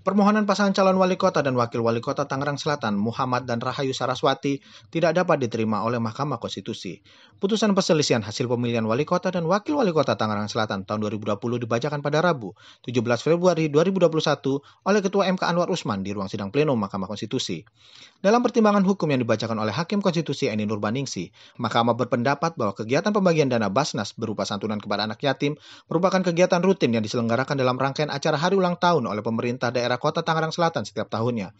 Permohonan pasangan calon wali kota dan wakil wali kota Tangerang Selatan Muhammad dan Rahayu Saraswati tidak dapat diterima oleh Mahkamah Konstitusi. Putusan perselisihan hasil pemilihan wali kota dan wakil wali kota Tangerang Selatan tahun 2020 dibacakan pada Rabu, 17 Februari 2021 oleh Ketua MK Anwar Usman di ruang sidang pleno Mahkamah Konstitusi. Dalam pertimbangan hukum yang dibacakan oleh Hakim Konstitusi Eni Nurbaningsi, Mahkamah berpendapat bahwa kegiatan pembagian dana Basnas berupa santunan kepada anak yatim merupakan kegiatan rutin yang diselenggarakan dalam rangkaian acara hari ulang tahun oleh pemerintah daerah Kota Tangerang Selatan setiap tahunnya.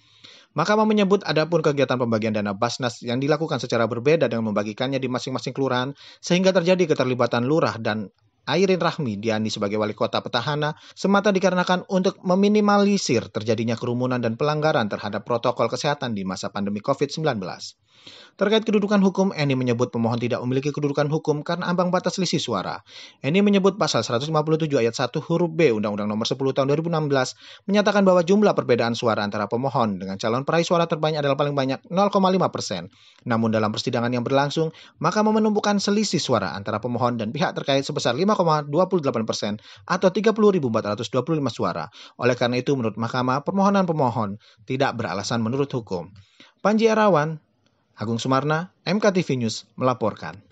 Mahkamah menyebut adapun kegiatan pembagian dana Basnas yang dilakukan secara berbeda dengan membagikannya di masing-masing kelurahan sehingga terjadi keterlibatan lurah dan Airin Rahmi Diani sebagai wali kota petahana semata dikarenakan untuk meminimalisir terjadinya kerumunan dan pelanggaran terhadap protokol kesehatan di masa pandemi COVID-19. Terkait kedudukan hukum, Eni menyebut pemohon tidak memiliki kedudukan hukum karena ambang batas selisih suara. Eni menyebut pasal 157 ayat 1 huruf B Undang-Undang Nomor 10 Tahun 2016 menyatakan bahwa jumlah perbedaan suara antara pemohon dengan calon peraih suara terbanyak adalah paling banyak 0,5 persen. Namun dalam persidangan yang berlangsung, maka menemukan selisih suara antara pemohon dan pihak terkait sebesar 5,28 persen atau 30.425 suara. Oleh karena itu, menurut Mahkamah, permohonan pemohon tidak beralasan menurut hukum. Panji Erawan, Agung Sumarna, MKTV News melaporkan.